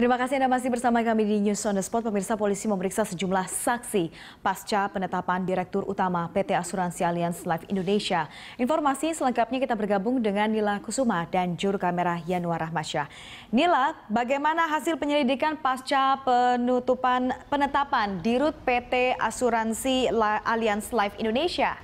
Terima kasih Anda masih bersama kami di News on the Spot. Pemirsa polisi memeriksa sejumlah saksi pasca penetapan Direktur Utama PT Asuransi Alliance Life Indonesia. Informasi selengkapnya kita bergabung dengan Nila Kusuma dan juru kamera Yanuar Rahmasyah. Nila, bagaimana hasil penyelidikan pasca penutupan penetapan Dirut PT Asuransi Alliance Life Indonesia?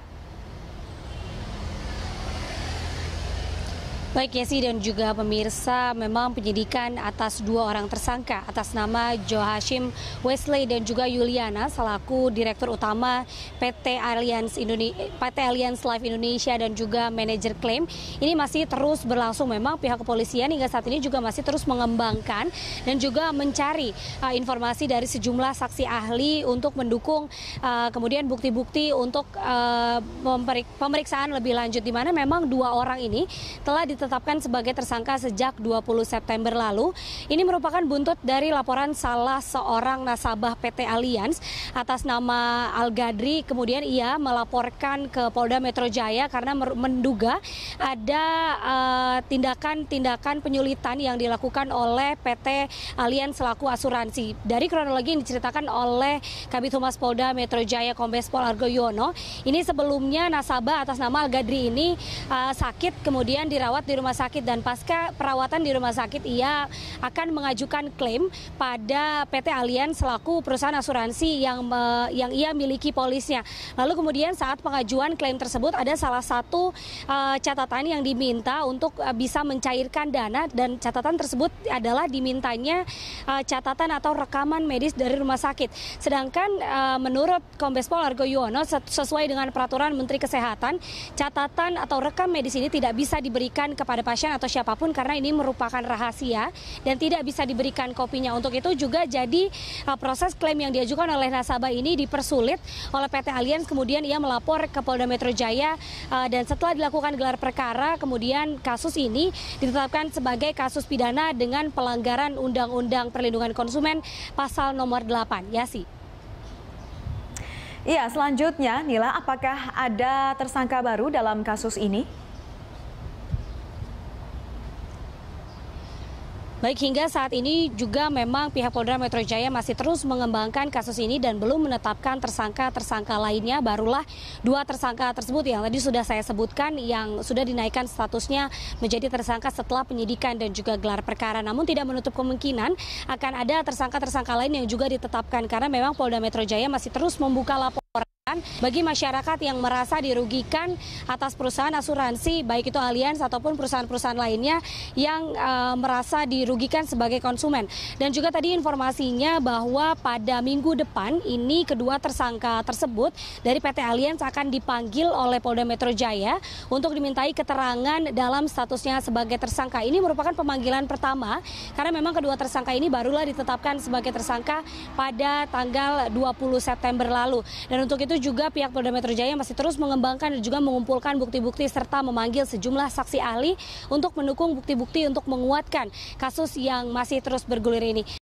Baik Yesi dan juga pemirsa, memang penyidikan atas dua orang tersangka atas nama Johashim Wesley dan juga Yuliana selaku Direktur Utama PT Alliance PT Allianz Life Indonesia dan juga manajer klaim ini masih terus berlangsung. Memang pihak kepolisian hingga saat ini juga masih terus mengembangkan dan juga mencari uh, informasi dari sejumlah saksi ahli untuk mendukung uh, kemudian bukti-bukti untuk uh, pemeriksaan lebih lanjut di mana memang dua orang ini telah ditetapkan sebagai tersangka sejak 20 September lalu. Ini merupakan buntut dari laporan salah seorang nasabah PT Allianz atas nama Al Gadri. Kemudian ia melaporkan ke Polda Metro Jaya karena menduga ada eh, tindakan-tindakan uh, penyulitan yang dilakukan oleh PT Allianz selaku asuransi. Dari kronologi yang diceritakan oleh Kabit Humas Polda Metro Jaya Kombes Pol Argo Yono, ini sebelumnya nasabah atas nama Al Gadri ini uh, sakit kemudian dirawat di rumah sakit dan pasca perawatan di rumah sakit ia akan mengajukan klaim pada PT Alien selaku perusahaan asuransi yang uh, yang ia miliki polisnya. Lalu kemudian saat pengajuan klaim tersebut ada salah satu uh, catatan yang diminta untuk uh, bisa mencairkan dana dan catatan tersebut adalah dimintanya uh, catatan atau rekaman medis dari rumah sakit. Sedangkan uh, menurut Kombes Pol Argo Yuwono sesuai dengan peraturan Menteri Kesehatan, catatan atau rekam medis ini tidak bisa diberikan kepada pasien atau siapapun karena ini merupakan rahasia dan tidak bisa diberikan kopinya. Untuk itu juga jadi uh, proses klaim yang diajukan oleh nasabah ini dipersulit oleh PT Allianz. Kemudian ia melapor ke Polda Metro Jaya uh, dan setelah dilakukan gelar perkara kemudian kasus ini ditetapkan sebagai kasus pidana dengan pelanggaran Undang-Undang Perlindungan Konsumen pasal nomor 8. sih. Iya, selanjutnya Nila, apakah ada tersangka baru dalam kasus ini? Baik, hingga saat ini juga memang pihak Polda Metro Jaya masih terus mengembangkan kasus ini dan belum menetapkan tersangka-tersangka lainnya. Barulah dua tersangka tersebut yang tadi sudah saya sebutkan yang sudah dinaikkan statusnya menjadi tersangka setelah penyidikan dan juga gelar perkara. Namun tidak menutup kemungkinan akan ada tersangka-tersangka lain yang juga ditetapkan karena memang Polda Metro Jaya masih terus membuka laporan bagi masyarakat yang merasa dirugikan atas perusahaan asuransi baik itu Allianz ataupun perusahaan-perusahaan lainnya yang e, merasa dirugikan sebagai konsumen. Dan juga tadi informasinya bahwa pada minggu depan ini kedua tersangka tersebut dari PT Allianz akan dipanggil oleh Polda Metro Jaya untuk dimintai keterangan dalam statusnya sebagai tersangka. Ini merupakan pemanggilan pertama karena memang kedua tersangka ini barulah ditetapkan sebagai tersangka pada tanggal 20 September lalu. Dan untuk itu juga pihak Polda Metro Jaya masih terus mengembangkan dan juga mengumpulkan bukti-bukti serta memanggil sejumlah saksi ahli untuk mendukung bukti-bukti untuk menguatkan kasus yang masih terus bergulir ini.